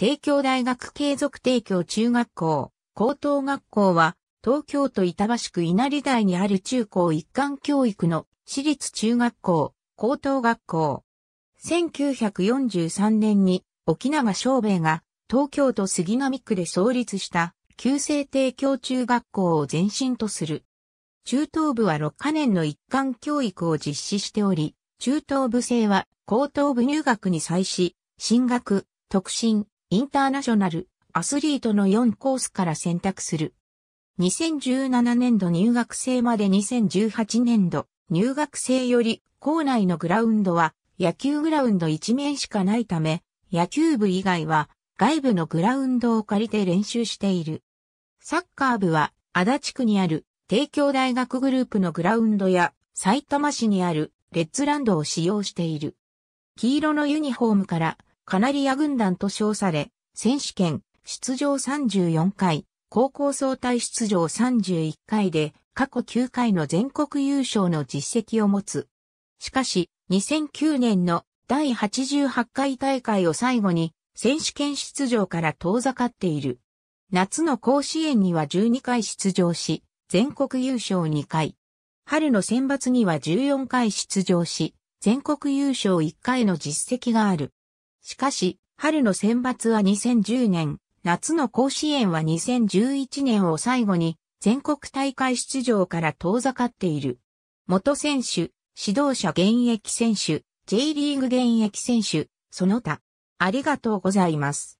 帝京大学継続帝京中学校、高等学校は、東京都板橋区稲荷台にある中高一貫教育の私立中学校、高等学校。1943年に沖縄昌兵衛が東京都杉並区で創立した旧制帝京中学校を前身とする。中等部は6カ年の一貫教育を実施しており、中等部制は高等部入学に際し、進学、特進、インターナショナル、アスリートの4コースから選択する。2017年度入学生まで2018年度入学生より校内のグラウンドは野球グラウンド1面しかないため野球部以外は外部のグラウンドを借りて練習している。サッカー部は足立区にある帝京大学グループのグラウンドや埼玉市にあるレッツランドを使用している。黄色のユニフォームからカナリア軍団と称され、選手権、出場34回、高校総体出場31回で、過去9回の全国優勝の実績を持つ。しかし、2009年の第88回大会を最後に、選手権出場から遠ざかっている。夏の甲子園には12回出場し、全国優勝2回。春の選抜には14回出場し、全国優勝1回の実績がある。しかし、春の選抜は2010年、夏の甲子園は2011年を最後に、全国大会出場から遠ざかっている。元選手、指導者現役選手、J リーグ現役選手、その他。ありがとうございます。